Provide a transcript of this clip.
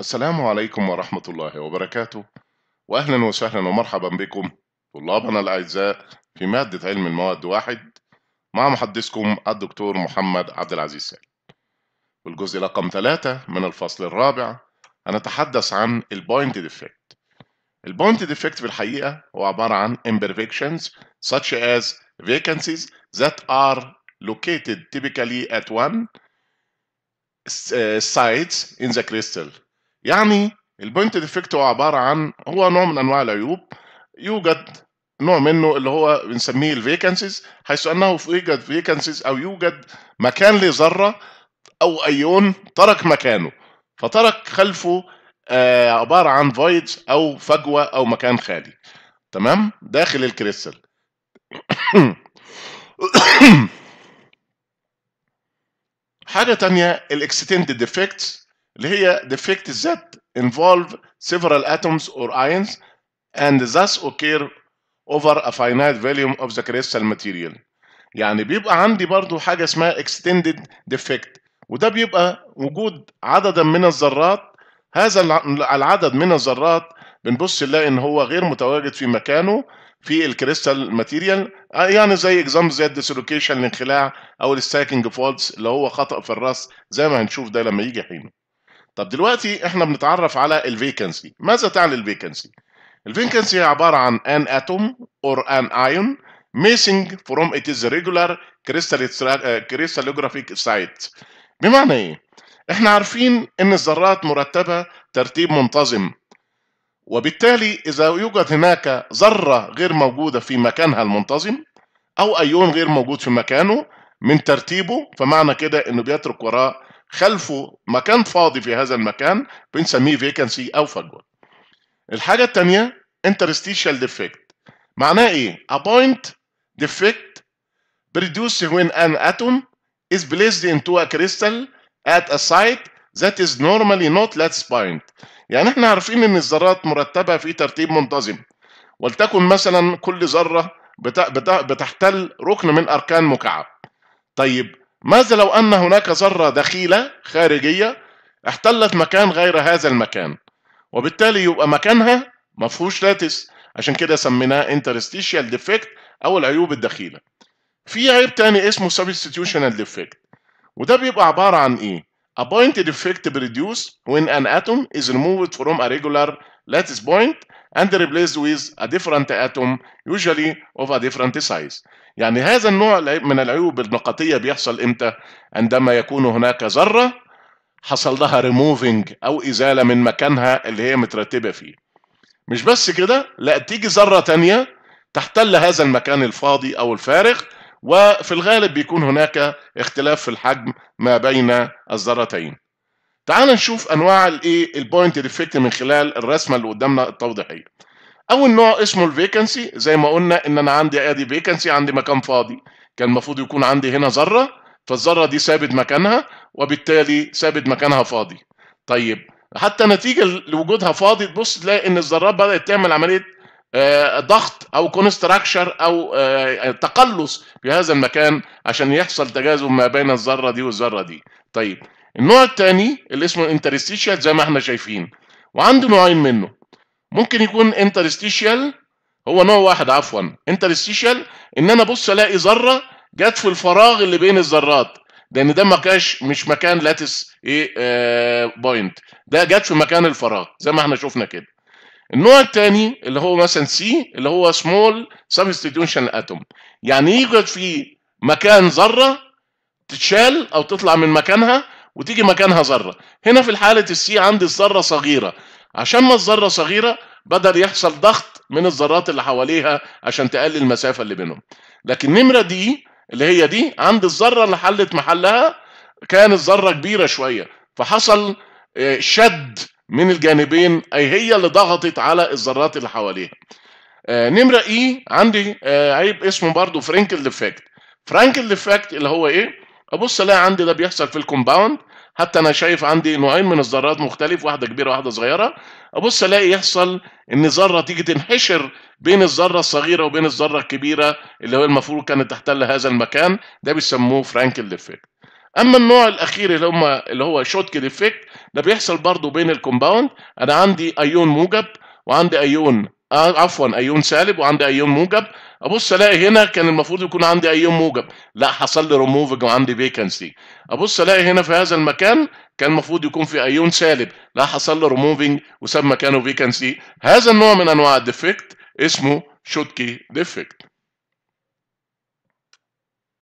السلام عليكم ورحمة الله وبركاته وأهلا وسهلا ومرحبا بكم طلابنا الأعزاء في مادة علم المواد واحد مع محدثكم الدكتور محمد عبد العزيز سالم والجزء رقم ثلاثة من الفصل الرابع هنتحدث عن البوينت ديفكت البوينت ديفكت في الحقيقة هو عبارة عن imperfections such as vacancies that are located typically at one sites in the crystal يعني البوينت ديفكت هو عباره عن هو نوع من انواع العيوب يوجد نوع منه اللي هو بنسميه الفيكنسيز حيث انه يوجد فيكنسيز او يوجد مكان لذره او ايون ترك مكانه فترك خلفه آه عباره عن فايدز او فجوه او مكان خالي تمام داخل الكريستال حاجه تانية الاكستندد ديفكتس اللي هي defect that involve several atoms or ions and thus occur over a finite volume of the crystal material يعني بيبقى عندي برضو حاجة اسمها extended defect وده بيبقى وجود عددا من الذرات هذا العدد من الذرات بنبص نلاقي ان هو غير متواجد في مكانه في الكريستال آه، ماتيريال يعني زي اكزامبل زي الديسلوكيشن الانخلاع او الستاكينج فولتس اللي هو خطأ في الرص زي ما هنشوف ده لما يجي حينه طب دلوقتي احنا بنتعرف على الفيكنسي ماذا تعني الفيكنسي الفيكنسي هي عباره عن ان اتوم اور ان ايون missing from its regular uh, crystallographic site بمعنى ايه احنا عارفين ان الذرات مرتبه ترتيب منتظم وبالتالي اذا يوجد هناك ذره غير موجوده في مكانها المنتظم او ايون غير موجود في مكانه من ترتيبه فمعنى كده انه بيترك وراه خلفه مكان فاضي في هذا المكان بنسميه فيكنسي او فجوه الحاجه الثانيه interstitial defect معناه ايه a point defect produced when an atom is placed into a crystal at a site that is normally not less point يعني احنا عارفين ان الذرات مرتبه في ترتيب منتظم ولتكن مثلا كل ذره بتحتل ركن من اركان مكعب طيب ماذا لو أن هناك ذرة دخيلة خارجية احتلت مكان غير هذا المكان وبالتالي يبقى مكانها مفهوش لاتس عشان كده سميناه انترستيشيال ديفكت أو العيوب الدخيلة في عيب تاني اسمه substitutional defect وده بيبقى عبارة عن إيه؟ A point defect produced when an atom is removed from a regular lattice point and replaced with a different atom usually of a different size يعني هذا النوع من العيوب النقطية بيحصل إمتى عندما يكون هناك ذرة حصل لها removing أو إزالة من مكانها اللي هي مترتبة فيه مش بس كده لا تيجي ذرة تانية تحتل هذا المكان الفاضي أو الفارغ وفي الغالب بيكون هناك اختلاف في الحجم ما بين الذرتين تعال نشوف انواع الايه البوينت ديفكت من خلال الرسمه اللي قدامنا التوضيحيه اول نوع اسمه الفيكنسي زي ما قلنا ان انا عندي ادي فيكنسي عندي مكان فاضي كان المفروض يكون عندي هنا ذره فالذره دي ثابت مكانها وبالتالي ثابت مكانها فاضي طيب حتى نتيجه لوجودها فاضي تبص تلاقي ان الذرات بدات تعمل عمليه آه، ضغط او كونستراكشر او آه، تقلص في هذا المكان عشان يحصل تجاذب ما بين الذره دي والذره دي طيب النوع الثاني اللي اسمه انترستيشال زي ما احنا شايفين وعنده نوعين منه ممكن يكون انترستيشال هو نوع واحد عفوا انترستيشال ان انا ابص الاقي ذره جت في الفراغ اللي بين الذرات لان ده ما كانش مش مكان لاتس ايه آه بوينت ده جت في مكان الفراغ زي ما احنا شفنا كده النوع الثاني اللي هو مثلا سي اللي هو سمول سبستيتيوشن اتوم يعني يوجد في مكان ذره تتشال او تطلع من مكانها وتيجي مكانها ذره هنا في الحاله السي عندي الذره صغيره عشان ما الذره صغيره بدل يحصل ضغط من الذرات اللي حواليها عشان تقلل المسافه اللي بينهم لكن نمره دي اللي هي دي عند الذره اللي حلت محلها كانت ذره كبيره شويه فحصل آه، شد من الجانبين اي هي اللي ضغطت على الذرات اللي حواليها آه، نمره اي عندي آه، عيب اسمه برضو فرانكل افكت فرانكل افكت اللي هو ايه ابص الاقي عندي ده بيحصل في الكومباوند حتى انا شايف عندي نوعين من الذرات مختلف واحده كبيره واحده صغيره ابص الاقي يحصل ان ذره تيجي تنحشر بين الذره الصغيره وبين الذره الكبيره اللي هو المفروض كانت تحتل هذا المكان ده بيسموه فرانكل ديفكت اما النوع الاخير اللي هم اللي هو شوتك ديفكت ده بيحصل برضه بين الكومباوند انا عندي ايون موجب وعندي ايون عفوا ايون سالب وعندي ايون موجب ابص الاقي هنا كان المفروض يكون عندي اي موجب لا حصل لي ريموفنج وعندي فيكنسي ابص الاقي هنا في هذا المكان كان المفروض يكون في ايون سالب لا حصل لي ريموفنج وساب مكانه فيكنسي هذا النوع من انواع الديفكت اسمه شوتكي ديفكت